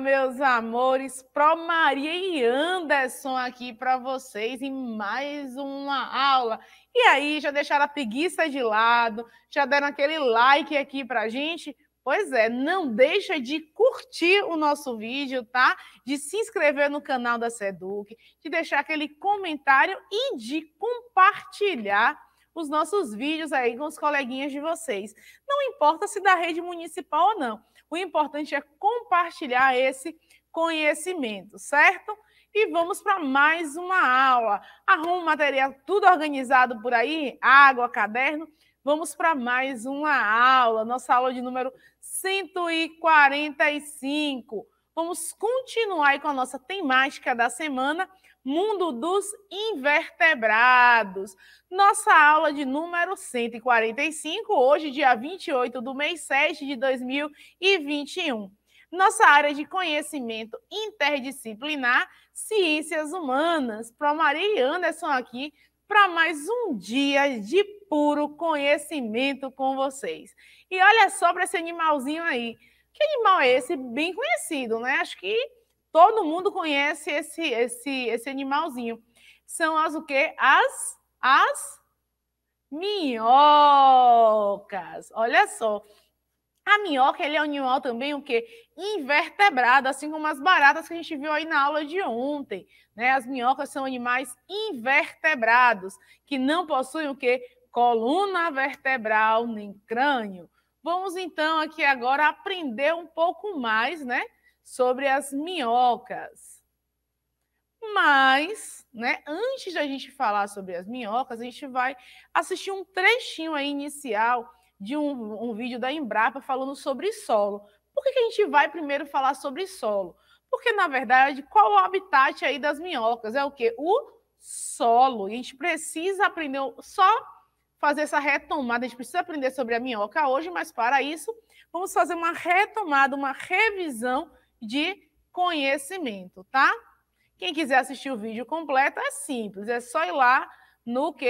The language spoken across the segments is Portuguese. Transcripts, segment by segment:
meus amores, Pro Maria e Anderson aqui para vocês em mais uma aula. E aí, já deixaram a preguiça de lado, já deram aquele like aqui pra gente? Pois é, não deixa de curtir o nosso vídeo, tá? De se inscrever no canal da Seduc, de deixar aquele comentário e de compartilhar os nossos vídeos aí com os coleguinhas de vocês. Não importa se da rede municipal ou não. O importante é compartilhar esse conhecimento, certo? E vamos para mais uma aula. Arruma o material tudo organizado por aí, água, caderno. Vamos para mais uma aula, nossa aula de número 145. Vamos continuar com a nossa temática da semana, Mundo dos Invertebrados. Nossa aula de número 145, hoje, dia 28 do mês 7 de 2021. Nossa área de conhecimento interdisciplinar, ciências humanas. Pro Maria Anderson aqui para mais um dia de puro conhecimento com vocês. E olha só para esse animalzinho aí. Que animal é esse? Bem conhecido, né? Acho que todo mundo conhece esse, esse, esse animalzinho. São as o quê? As, as minhocas. Olha só. A minhoca ele é um animal também o quê? Invertebrado, assim como as baratas que a gente viu aí na aula de ontem. Né? As minhocas são animais invertebrados, que não possuem o quê? Coluna vertebral nem crânio. Vamos então aqui agora aprender um pouco mais, né, sobre as minhocas. Mas, né, antes da gente falar sobre as minhocas, a gente vai assistir um trechinho aí inicial de um, um vídeo da Embrapa falando sobre solo. Por que, que a gente vai primeiro falar sobre solo? Porque, na verdade, qual é o habitat aí das minhocas? É o quê? O solo. E a gente precisa aprender só fazer essa retomada. A gente precisa aprender sobre a minhoca hoje, mas para isso, vamos fazer uma retomada, uma revisão de conhecimento, tá? Quem quiser assistir o vídeo completo é simples, é só ir lá no que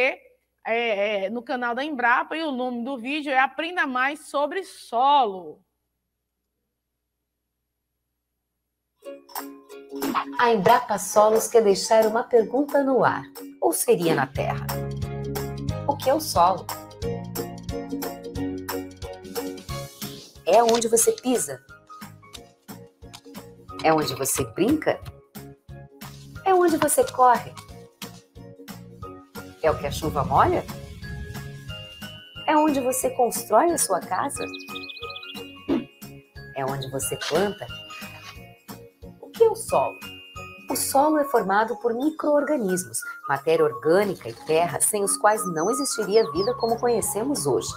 é, é, no canal da Embrapa e o nome do vídeo é Aprenda Mais sobre Solo. A Embrapa Solos quer deixar uma pergunta no ar, ou seria na Terra? o que é o solo. É onde você pisa. É onde você brinca. É onde você corre. É o que a chuva molha? É onde você constrói a sua casa? É onde você planta? O que é o solo? O solo é formado por micro-organismos matéria orgânica e terra, sem os quais não existiria vida como conhecemos hoje.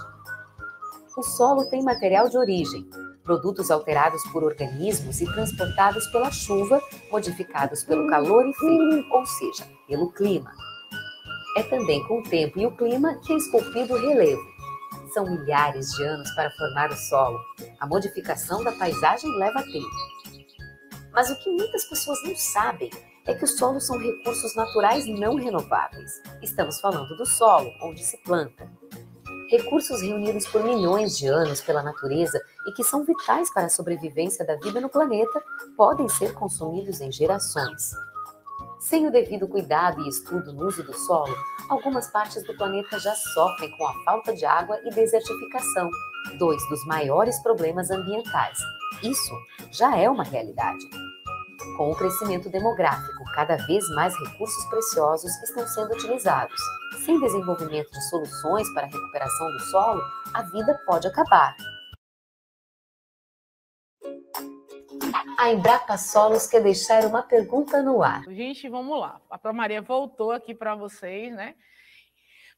O solo tem material de origem, produtos alterados por organismos e transportados pela chuva, modificados pelo calor e frio, ou seja, pelo clima. É também com o tempo e o clima que é esculpido o relevo. São milhares de anos para formar o solo. A modificação da paisagem leva tempo. Mas o que muitas pessoas não sabem é que os solos são recursos naturais não renováveis. Estamos falando do solo, onde se planta. Recursos reunidos por milhões de anos pela natureza e que são vitais para a sobrevivência da vida no planeta podem ser consumidos em gerações. Sem o devido cuidado e estudo no uso do solo, algumas partes do planeta já sofrem com a falta de água e desertificação, dois dos maiores problemas ambientais. Isso já é uma realidade. Com o crescimento demográfico, cada vez mais recursos preciosos estão sendo utilizados. Sem desenvolvimento de soluções para a recuperação do solo, a vida pode acabar. A Embrapa Solos quer deixar uma pergunta no ar. Gente, vamos lá. A Maria voltou aqui para vocês, né?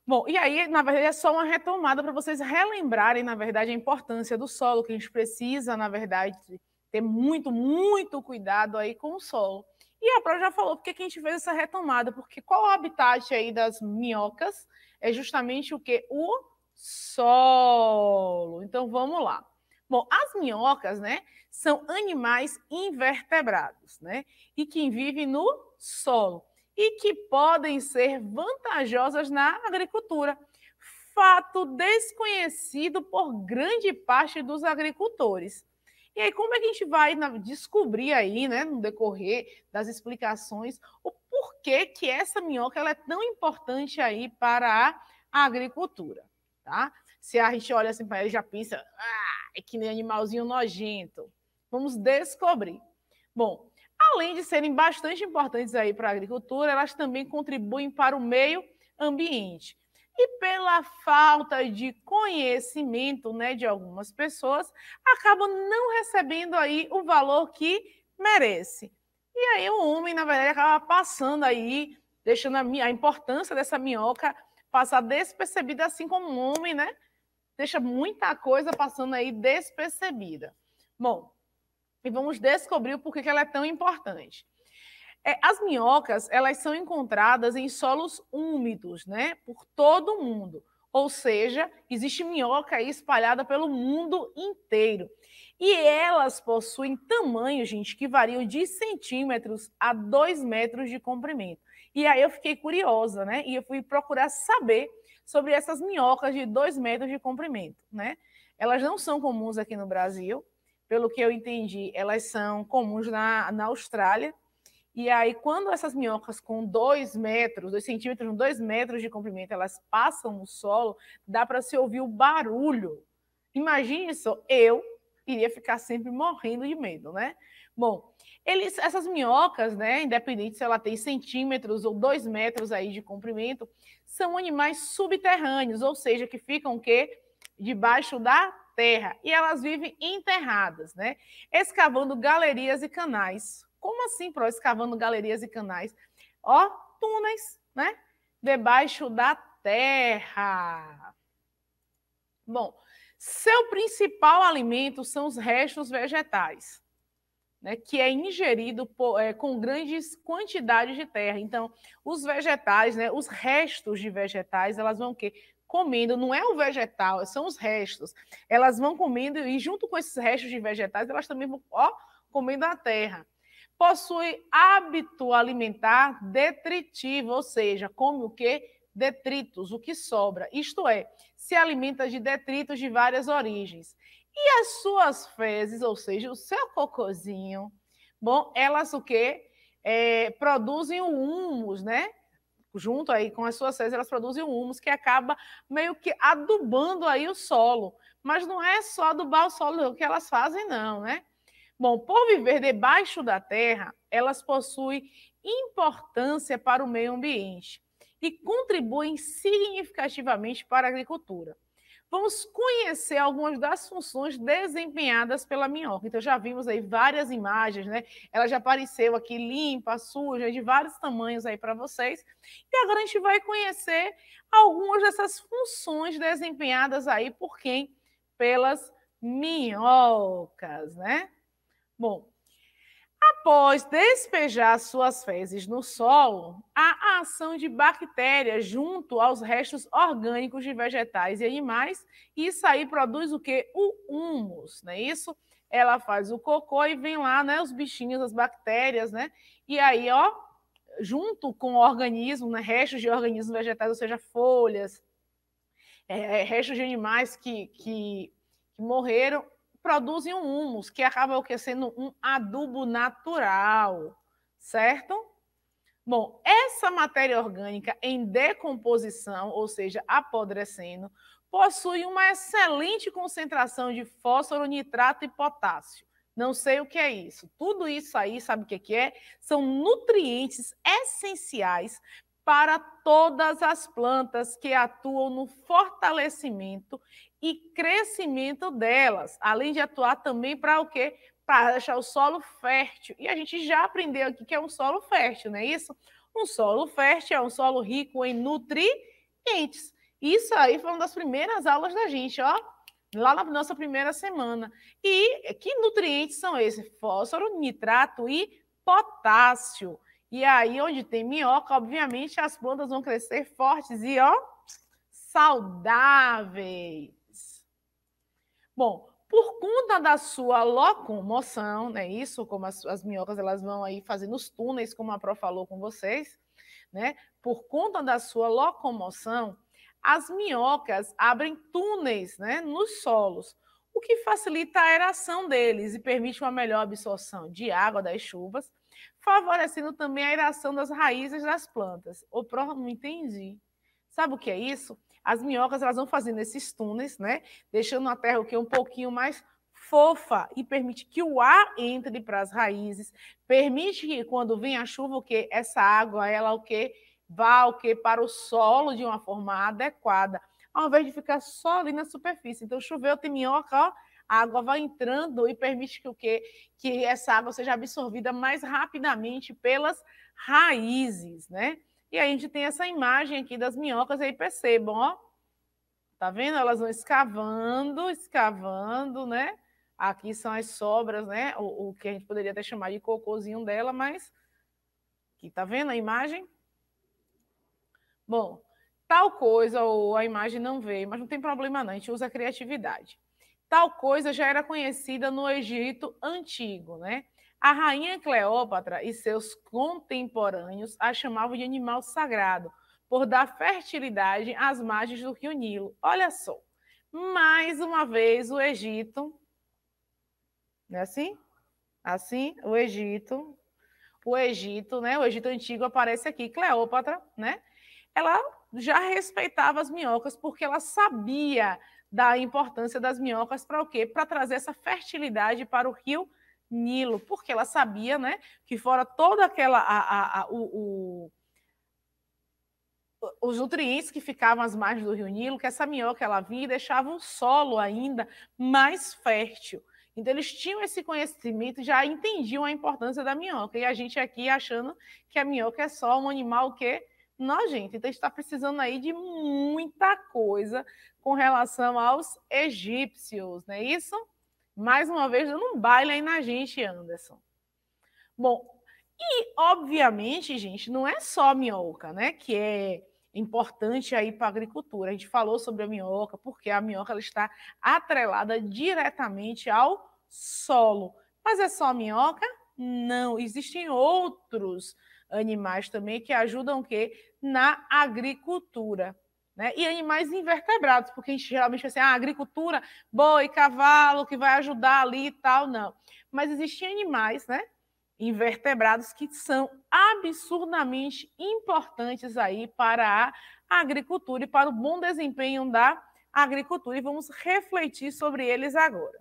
Bom, e aí, na verdade, é só uma retomada para vocês relembrarem, na verdade, a importância do solo que a gente precisa, na verdade, ter muito, muito cuidado aí com o solo. E a Pro já falou porque que a gente fez essa retomada, porque qual o habitat aí das minhocas é justamente o que? O solo. Então vamos lá. Bom, as minhocas, né, são animais invertebrados, né, e que vivem no solo e que podem ser vantajosas na agricultura. Fato desconhecido por grande parte dos agricultores. E aí, como é que a gente vai descobrir aí, né, no decorrer das explicações, o porquê que essa minhoca ela é tão importante aí para a agricultura, tá? Se a gente olha assim para ela já pensa, ah, é que nem animalzinho nojento. Vamos descobrir. Bom, além de serem bastante importantes aí para a agricultura, elas também contribuem para o meio ambiente e pela falta de conhecimento né, de algumas pessoas, acabam não recebendo aí o valor que merece. E aí o homem, na verdade, acaba passando aí, deixando a, a importância dessa minhoca passar despercebida, assim como o homem, né? Deixa muita coisa passando aí despercebida. Bom, e vamos descobrir o porquê que ela é tão importante. É, as minhocas, elas são encontradas em solos úmidos, né? Por todo o mundo. Ou seja, existe minhoca espalhada pelo mundo inteiro. E elas possuem tamanho, gente, que variam de centímetros a dois metros de comprimento. E aí eu fiquei curiosa, né? E eu fui procurar saber sobre essas minhocas de dois metros de comprimento, né? Elas não são comuns aqui no Brasil, pelo que eu entendi, elas são comuns na, na Austrália, e aí, quando essas minhocas com 2 metros, 2 centímetros, 2 metros de comprimento, elas passam no solo, dá para se ouvir o barulho. Imagine isso. eu iria ficar sempre morrendo de medo, né? Bom, eles, essas minhocas, né, independente se ela tem centímetros ou 2 metros aí de comprimento, são animais subterrâneos, ou seja, que ficam o quê? Debaixo da terra. E elas vivem enterradas, né? Escavando galerias e canais como assim, Pro? Escavando galerias e canais? Ó, túneis, né? Debaixo da terra. Bom, seu principal alimento são os restos vegetais, né, que é ingerido por, é, com grandes quantidades de terra. Então, os vegetais, né, os restos de vegetais, elas vão o quê? Comendo, não é o vegetal, são os restos. Elas vão comendo e junto com esses restos de vegetais, elas também vão ó, comendo a terra possui hábito alimentar detritivo, ou seja, come o que? Detritos, o que sobra. Isto é, se alimenta de detritos de várias origens. E as suas fezes, ou seja, o seu cocôzinho, bom, elas o que É, produzem o humus, né? Junto aí com as suas fezes, elas produzem o humus que acaba meio que adubando aí o solo. Mas não é só adubar o solo que elas fazem, não, né? Bom, por viver debaixo da terra, elas possuem importância para o meio ambiente e contribuem significativamente para a agricultura. Vamos conhecer algumas das funções desempenhadas pela minhoca. Então, já vimos aí várias imagens, né? Ela já apareceu aqui limpa, suja, de vários tamanhos aí para vocês. E agora a gente vai conhecer algumas dessas funções desempenhadas aí por quem? Pelas minhocas, né? Bom, após despejar suas fezes no solo, há a ação de bactérias junto aos restos orgânicos de vegetais e animais, e isso aí produz o que? O humus, não é isso? Ela faz o cocô e vem lá, né, os bichinhos, as bactérias, né? E aí, ó, junto com o organismo, né, restos de organismos vegetais, ou seja, folhas, é, é restos de animais que, que, que morreram, produzem um humus, que acaba o sendo um adubo natural, certo? Bom, essa matéria orgânica em decomposição, ou seja, apodrecendo, possui uma excelente concentração de fósforo, nitrato e potássio. Não sei o que é isso. Tudo isso aí, sabe o que é? é? São nutrientes essenciais para todas as plantas que atuam no fortalecimento e crescimento delas, além de atuar também para o quê? Para deixar o solo fértil. E a gente já aprendeu aqui que é um solo fértil, não é isso? Um solo fértil é um solo rico em nutrientes. Isso aí foi uma das primeiras aulas da gente, ó, lá na nossa primeira semana. E que nutrientes são esses? Fósforo, nitrato e potássio. E aí, onde tem minhoca, obviamente, as plantas vão crescer fortes e, ó, saudáveis. Bom, por conta da sua locomoção, né? Isso, como as, as minhocas elas vão aí fazendo os túneis, como a Pro falou com vocês, né? Por conta da sua locomoção, as minhocas abrem túneis, né? Nos solos, o que facilita a aeração deles e permite uma melhor absorção de água das chuvas, favorecendo também a aeração das raízes das plantas. O Pro não entendi. Sabe o que é isso? as minhocas elas vão fazendo esses túneis, né? Deixando a terra o que um pouquinho mais fofa e permite que o ar entre para as raízes, permite que quando vem a chuva o que essa água ela o que vá o que para o solo de uma forma adequada, ao invés de ficar só ali na superfície. Então choveu tem minhoca, ó, a água vai entrando e permite que o que que essa água seja absorvida mais rapidamente pelas raízes, né? E aí a gente tem essa imagem aqui das minhocas, aí percebam, ó. Tá vendo? Elas vão escavando, escavando, né? Aqui são as sobras, né? O, o que a gente poderia até chamar de cocôzinho dela, mas aqui tá vendo a imagem? Bom, tal coisa ou a imagem não veio, mas não tem problema não, a gente usa a criatividade. Tal coisa já era conhecida no Egito antigo, né? A rainha Cleópatra e seus contemporâneos a chamavam de animal sagrado, por dar fertilidade às margens do rio Nilo. Olha só, mais uma vez o Egito, não é assim? Assim, o Egito, o Egito, né? O Egito antigo aparece aqui, Cleópatra, né? Ela já respeitava as minhocas porque ela sabia da importância das minhocas para o quê? Para trazer essa fertilidade para o rio Nilo Nilo, porque ela sabia né, que fora toda aquela a, a, a, o, o, os nutrientes que ficavam às margens do rio Nilo, que essa minhoca ela vinha e deixava um solo ainda mais fértil. Então, eles tinham esse conhecimento, já entendiam a importância da minhoca. E a gente aqui achando que a minhoca é só um animal que gente, Então, a gente está precisando aí de muita coisa com relação aos egípcios, não é isso? mais uma vez, dando um baile aí na gente, Anderson. Bom, e obviamente, gente, não é só a minhoca, né? Que é importante aí para a agricultura. A gente falou sobre a minhoca, porque a minhoca ela está atrelada diretamente ao solo. Mas é só a minhoca? Não, existem outros animais também que ajudam quê? na agricultura. Né? E animais invertebrados, porque a gente geralmente pensa assim, ah, agricultura, boi, cavalo, que vai ajudar ali e tal, não. Mas existem animais, né? Invertebrados que são absurdamente importantes aí para a agricultura e para o bom desempenho da agricultura, e vamos refletir sobre eles agora.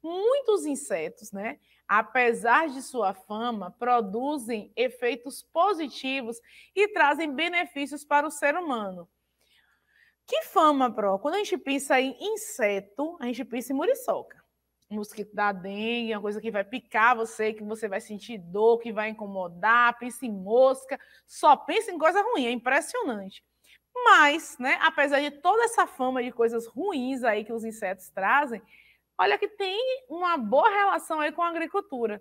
Muitos insetos, né? apesar de sua fama, produzem efeitos positivos e trazem benefícios para o ser humano. Que fama, bro! Quando a gente pensa em inseto, a gente pensa em muriçoca. mosquito da dengue, uma coisa que vai picar você, que você vai sentir dor, que vai incomodar, pensa em mosca, só pensa em coisa ruim, é impressionante. Mas, né, apesar de toda essa fama de coisas ruins aí que os insetos trazem, olha que tem uma boa relação aí com a agricultura.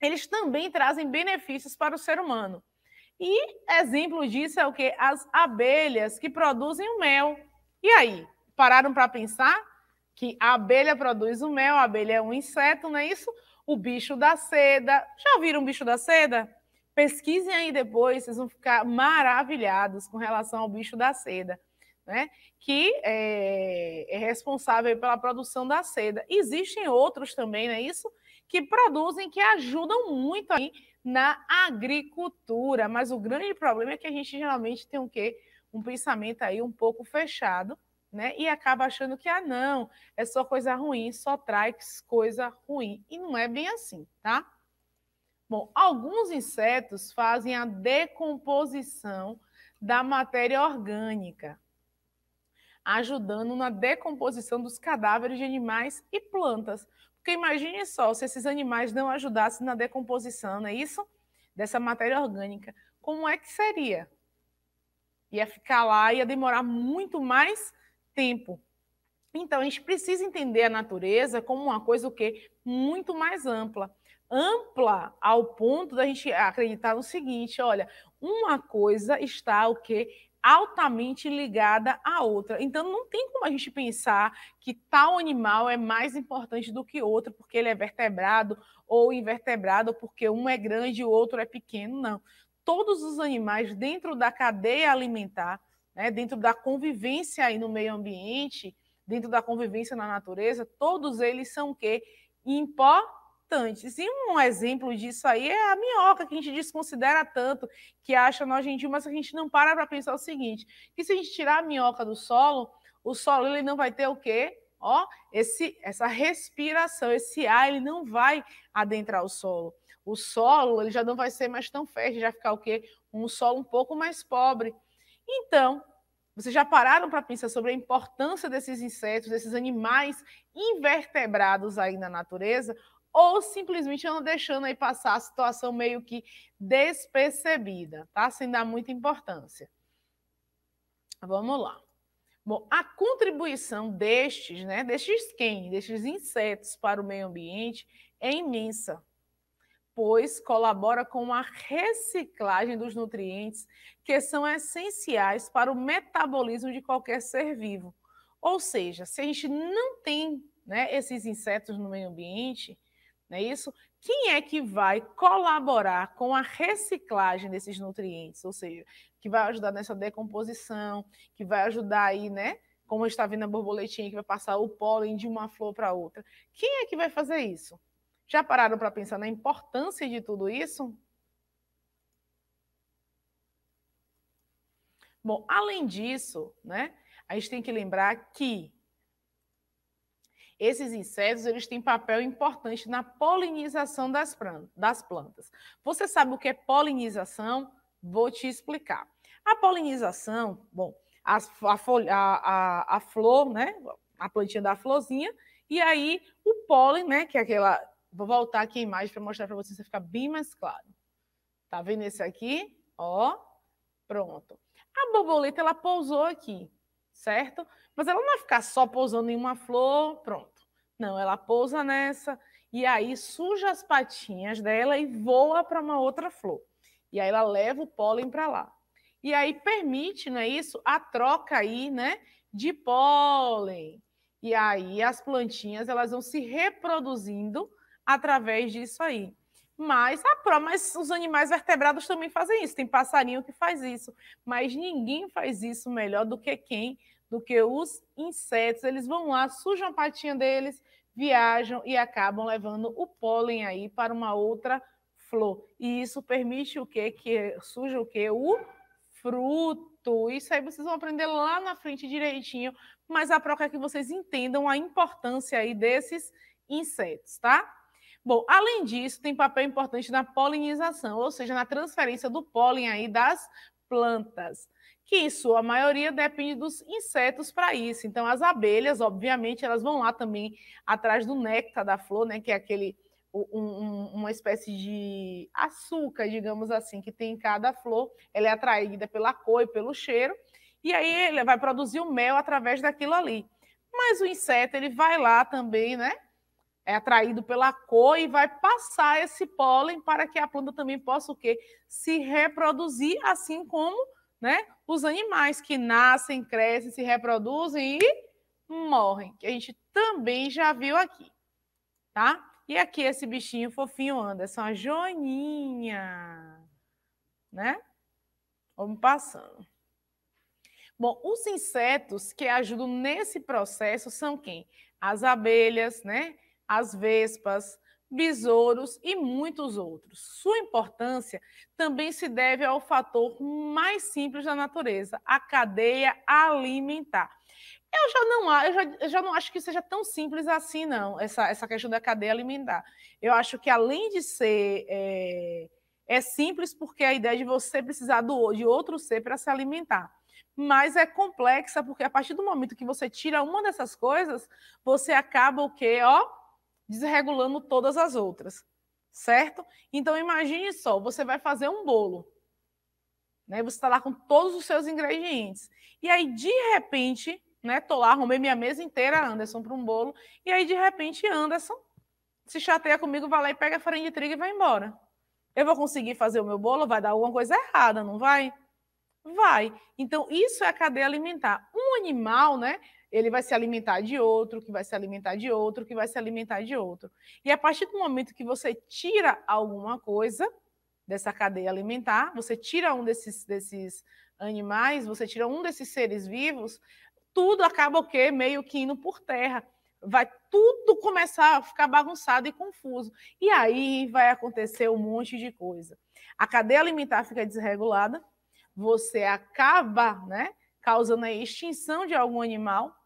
Eles também trazem benefícios para o ser humano. E exemplo disso é o que? As abelhas que produzem o mel. E aí? Pararam para pensar que a abelha produz o mel, a abelha é um inseto, não é isso? O bicho da seda. Já ouviram o bicho da seda? Pesquisem aí depois, vocês vão ficar maravilhados com relação ao bicho da seda, né? Que é, é responsável pela produção da seda. Existem outros também, não é isso? Que produzem, que ajudam muito aí na agricultura. Mas o grande problema é que a gente geralmente tem o um quê? Um pensamento aí um pouco fechado, né? E acaba achando que, ah, não, é só coisa ruim, só traz coisa ruim. E não é bem assim, tá? Bom, alguns insetos fazem a decomposição da matéria orgânica, ajudando na decomposição dos cadáveres de animais e plantas. Porque imagine só se esses animais não ajudassem na decomposição, não é isso? Dessa matéria orgânica. Como é que seria? Ia ficar lá, ia demorar muito mais tempo. Então, a gente precisa entender a natureza como uma coisa o quê? Muito mais ampla. Ampla ao ponto da gente acreditar no seguinte, olha, uma coisa está o quê? altamente ligada à outra. Então não tem como a gente pensar que tal animal é mais importante do que outro porque ele é vertebrado ou invertebrado, porque um é grande e o outro é pequeno, não. Todos os animais dentro da cadeia alimentar, né, dentro da convivência aí no meio ambiente, dentro da convivência na natureza, todos eles são o quê? Importantes importantes. E um exemplo disso aí é a minhoca, que a gente desconsidera tanto, que acha nojentinho, mas a gente não para para pensar o seguinte, que se a gente tirar a minhoca do solo, o solo ele não vai ter o quê? Ó, esse, essa respiração, esse ar, ele não vai adentrar o solo. O solo ele já não vai ser mais tão fértil, já ficar o quê? Um solo um pouco mais pobre. Então, vocês já pararam para pensar sobre a importância desses insetos, desses animais invertebrados aí na natureza? ou simplesmente não deixando aí passar a situação meio que despercebida, tá? Sem dar muita importância. Vamos lá. Bom, a contribuição destes, né, destes quem, destes insetos para o meio ambiente é imensa, pois colabora com a reciclagem dos nutrientes que são essenciais para o metabolismo de qualquer ser vivo. Ou seja, se a gente não tem né, esses insetos no meio ambiente, não é isso? Quem é que vai colaborar com a reciclagem desses nutrientes, ou seja, que vai ajudar nessa decomposição, que vai ajudar aí, né? Como está vindo a borboletinha que vai passar o pólen de uma flor para outra. Quem é que vai fazer isso? Já pararam para pensar na importância de tudo isso? Bom, além disso, né, a gente tem que lembrar que esses insetos eles têm papel importante na polinização das, plantas. Você sabe o que é polinização? Vou te explicar. A polinização, bom, a, a, folha, a, a flor, né? A plantinha da florzinha, e aí o pólen, né? Que é aquela. Vou voltar aqui a imagem para mostrar para vocês, para ficar bem mais claro. Tá vendo esse aqui? Ó, pronto. A borboleta ela pousou aqui certo? Mas ela não vai ficar só pousando em uma flor, pronto. Não, ela pousa nessa e aí suja as patinhas dela e voa para uma outra flor. E aí ela leva o pólen para lá. E aí permite, não é isso? A troca aí, né, de pólen. E aí as plantinhas elas vão se reproduzindo através disso aí. Mas, a pró, mas os animais vertebrados também fazem isso. Tem passarinho que faz isso. Mas ninguém faz isso melhor do que quem do que os insetos. Eles vão lá, sujam a patinha deles, viajam e acabam levando o pólen aí para uma outra flor. E isso permite o quê? Que suja o quê? O fruto. Isso aí vocês vão aprender lá na frente direitinho, mas a proca é que vocês entendam a importância aí desses insetos, tá? Bom, além disso, tem papel importante na polinização, ou seja, na transferência do pólen aí das plantas que em sua maioria depende dos insetos para isso. Então, as abelhas, obviamente, elas vão lá também atrás do néctar da flor, né, que é aquele um, um, uma espécie de açúcar, digamos assim, que tem em cada flor. Ela é atraída pela cor e pelo cheiro, e aí ele vai produzir o mel através daquilo ali. Mas o inseto ele vai lá também, né? É atraído pela cor e vai passar esse pólen para que a planta também possa o quê? Se reproduzir, assim como né? Os animais que nascem, crescem, se reproduzem e morrem, que a gente também já viu aqui, tá? E aqui esse bichinho fofinho Anderson, é a joaninha, né? Vamos passando. Bom, os insetos que ajudam nesse processo são quem? As abelhas, né? As vespas, besouros e muitos outros. Sua importância também se deve ao fator mais simples da natureza, a cadeia alimentar. Eu já não, eu já, eu já não acho que seja tão simples assim, não, essa, essa questão da cadeia alimentar. Eu acho que além de ser. É, é simples porque a ideia de você precisar do, de outro ser para se alimentar mas é complexa, porque a partir do momento que você tira uma dessas coisas, você acaba o quê? Ó, desregulando todas as outras, certo? Então imagine só, você vai fazer um bolo, né? Você está lá com todos os seus ingredientes e aí de repente, né? Tô lá, arrumei minha mesa inteira, Anderson, para um bolo e aí de repente Anderson se chateia comigo, vai lá e pega a farinha de trigo e vai embora. Eu vou conseguir fazer o meu bolo? Vai dar alguma coisa errada, não vai? Vai. Então, isso é a cadeia alimentar. Um animal, né? ele vai se alimentar de outro, que vai se alimentar de outro, que vai se alimentar de outro. E a partir do momento que você tira alguma coisa dessa cadeia alimentar, você tira um desses, desses animais, você tira um desses seres vivos, tudo acaba o quê? Meio que indo por terra. Vai tudo começar a ficar bagunçado e confuso. E aí vai acontecer um monte de coisa. A cadeia alimentar fica desregulada, você acaba né, causando a extinção de algum animal,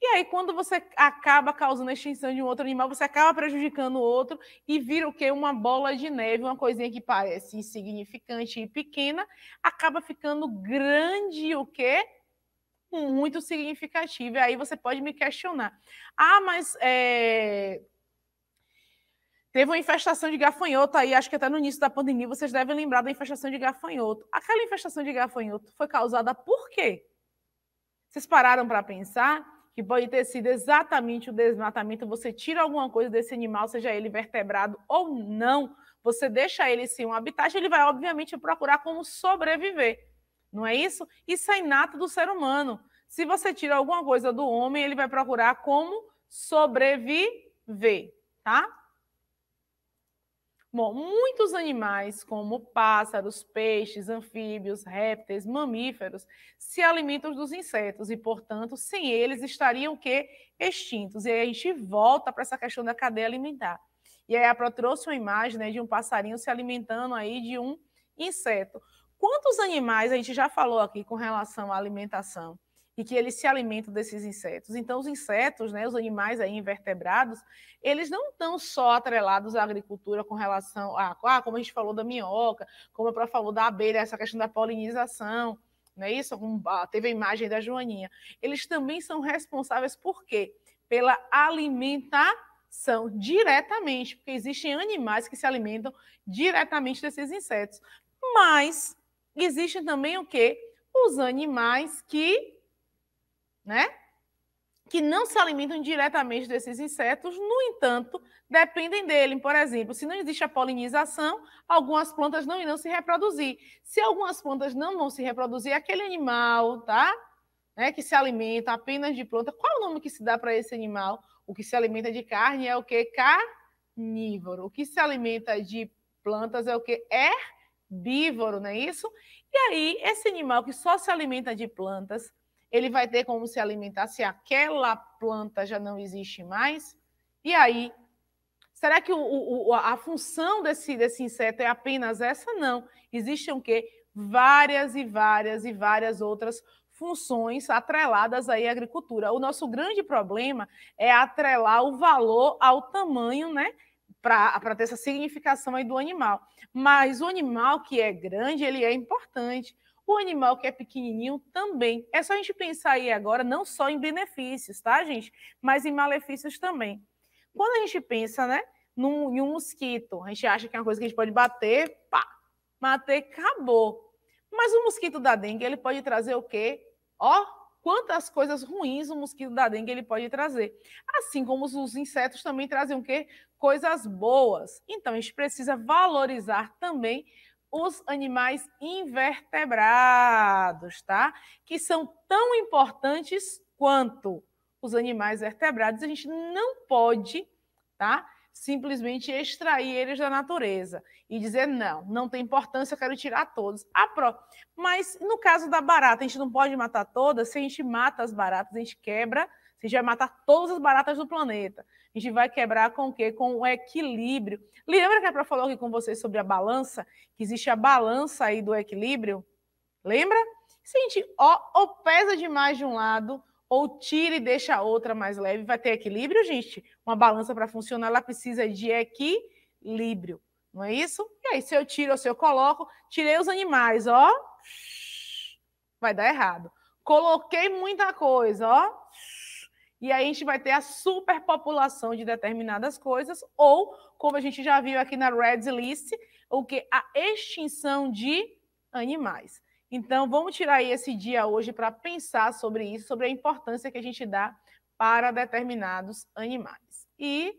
e aí, quando você acaba causando a extinção de um outro animal, você acaba prejudicando o outro e vira o quê? Uma bola de neve, uma coisinha que parece insignificante e pequena, acaba ficando grande o quê? Muito significativa. E aí você pode me questionar. Ah, mas é... Teve uma infestação de gafanhoto aí, acho que até no início da pandemia vocês devem lembrar da infestação de gafanhoto. Aquela infestação de gafanhoto foi causada por quê? Vocês pararam para pensar? que pode ter sido exatamente o desmatamento, você tira alguma coisa desse animal, seja ele vertebrado ou não, você deixa ele sem um habitat, ele vai, obviamente, procurar como sobreviver. Não é isso? Isso é inato do ser humano. Se você tira alguma coisa do homem, ele vai procurar como sobreviver, tá? Bom, muitos animais, como pássaros, peixes, anfíbios, répteis, mamíferos, se alimentam dos insetos e, portanto, sem eles estariam que extintos. E aí a gente volta para essa questão da cadeia alimentar. E aí a Pro trouxe uma imagem né, de um passarinho se alimentando aí de um inseto. Quantos animais a gente já falou aqui com relação à alimentação? e que eles se alimentam desses insetos. Então, os insetos, né, os animais aí invertebrados, eles não estão só atrelados à agricultura com relação a, ah, como a gente falou da minhoca, como a Pro falou da abelha, essa questão da polinização, não é isso? Ah, teve a imagem da Joaninha. Eles também são responsáveis por quê? Pela alimentação diretamente, porque existem animais que se alimentam diretamente desses insetos. Mas existem também o quê? Os animais que né? Que não se alimentam diretamente desses insetos, no entanto, dependem dele. Por exemplo, se não existe a polinização, algumas plantas não irão se reproduzir. Se algumas plantas não vão se reproduzir, aquele animal, tá? Né, que se alimenta apenas de planta. Qual é o nome que se dá para esse animal? O que se alimenta de carne é o que? Carnívoro. O que se alimenta de plantas é o que? Herbívoro, não é isso? E aí, esse animal que só se alimenta de plantas ele vai ter como se alimentar se aquela planta já não existe mais? E aí, será que o, o, a função desse, desse inseto é apenas essa? Não. Existem o quê? Várias e várias e várias outras funções atreladas aí à agricultura. O nosso grande problema é atrelar o valor ao tamanho, né? Para ter essa significação aí do animal. Mas o animal que é grande, ele é importante o animal que é pequenininho também. É só a gente pensar aí agora não só em benefícios, tá, gente? Mas em malefícios também. Quando a gente pensa, né, num, em um mosquito, a gente acha que é uma coisa que a gente pode bater, pá, bater, acabou. Mas o mosquito da dengue, ele pode trazer o quê? Ó, quantas coisas ruins o mosquito da dengue ele pode trazer. Assim como os insetos também trazem o quê? Coisas boas. Então a gente precisa valorizar também os animais invertebrados, tá? Que são tão importantes quanto os animais vertebrados. A gente não pode, tá? Simplesmente extrair eles da natureza e dizer não, não tem importância, eu quero tirar todos. A pró. Mas no caso da barata, a gente não pode matar todas, se a gente mata as baratas, a gente quebra a gente vai matar todas as baratas do planeta. A gente vai quebrar com o quê? Com o equilíbrio. Lembra que a para falou aqui com vocês sobre a balança? Que existe a balança aí do equilíbrio? Lembra? Se a gente ó, ou pesa demais de um lado, ou tira e deixa a outra mais leve, vai ter equilíbrio, gente? Uma balança para funcionar, ela precisa de equilíbrio. Não é isso? E aí, se eu tiro ou se eu coloco, tirei os animais, ó. Vai dar errado. Coloquei muita coisa, ó e aí a gente vai ter a superpopulação de determinadas coisas, ou, como a gente já viu aqui na Red List, o que? A extinção de animais. Então, vamos tirar esse dia hoje para pensar sobre isso, sobre a importância que a gente dá para determinados animais. E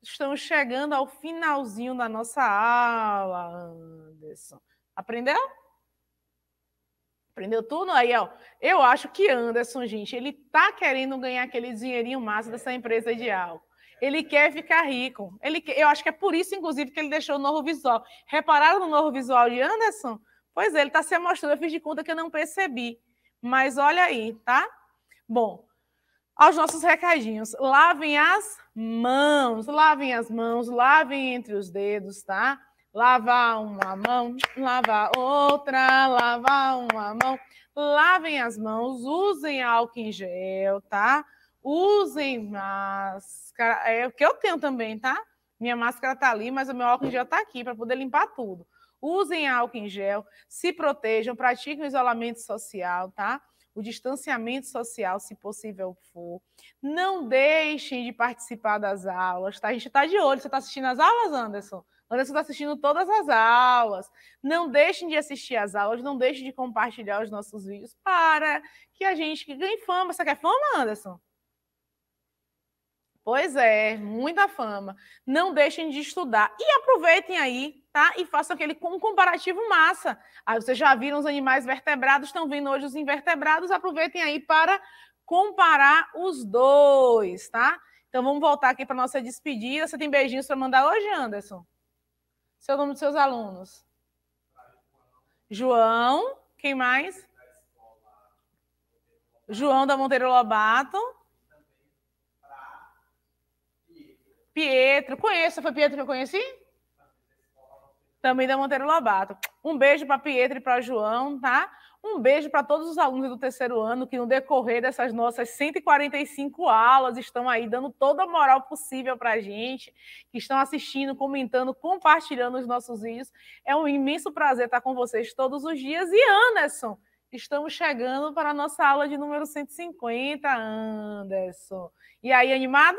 estamos chegando ao finalzinho da nossa aula, Anderson. Aprendeu? Entendeu tudo aí, ó. Eu acho que Anderson, gente, ele tá querendo ganhar aquele dinheirinho massa dessa empresa de álcool. Ele quer ficar rico. Ele quer... eu acho que é por isso, inclusive, que ele deixou o novo visual. Repararam no novo visual de Anderson? Pois é, ele tá se mostrando. Eu fiz de conta que eu não percebi. Mas olha aí, tá? Bom, aos nossos recadinhos. Lavem as mãos, lavem as mãos, lavem entre os dedos, tá? Lava uma mão, lava outra, lava uma mão. Lavem as mãos, usem álcool em gel, tá? Usem máscara. É o que eu tenho também, tá? Minha máscara tá ali, mas o meu álcool em gel tá aqui para poder limpar tudo. Usem álcool em gel, se protejam, pratiquem o isolamento social, tá? o distanciamento social, se possível for. Não deixem de participar das aulas, tá? A gente está de olho. Você está assistindo as aulas, Anderson? Anderson está assistindo todas as aulas. Não deixem de assistir as aulas, não deixem de compartilhar os nossos vídeos para que a gente que ganhe fama. Você quer fama, Anderson? Pois é, muita fama. Não deixem de estudar. E aproveitem aí, tá? E façam aquele um comparativo massa. Aí vocês já viram os animais vertebrados, estão vendo hoje os invertebrados. Aproveitem aí para comparar os dois, tá? Então vamos voltar aqui para nossa despedida. Você tem beijinhos para mandar hoje, Anderson? Seu nome dos seus alunos? João. Quem mais? João da Monteiro Lobato. Pietro. Conheço, foi Pietro que eu conheci? Também da Monteiro Lobato. Um beijo para Pietro e para João, tá? Um beijo para todos os alunos do terceiro ano que, no decorrer dessas nossas 145 aulas, estão aí dando toda a moral possível para a gente, que estão assistindo, comentando, compartilhando os nossos vídeos. É um imenso prazer estar com vocês todos os dias. E, Anderson, estamos chegando para a nossa aula de número 150, Anderson. E aí, animado?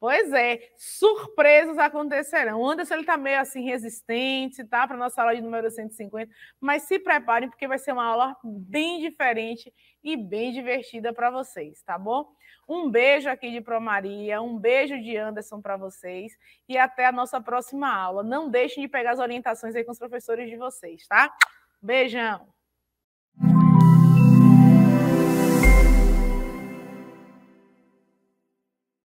Pois é, surpresas acontecerão. O Anderson ele está meio assim resistente, tá? Para nossa aula de número 150, mas se preparem porque vai ser uma aula bem diferente e bem divertida para vocês, tá bom? Um beijo aqui de Promaria, um beijo de Anderson para vocês e até a nossa próxima aula. Não deixem de pegar as orientações aí com os professores de vocês, tá? Beijão.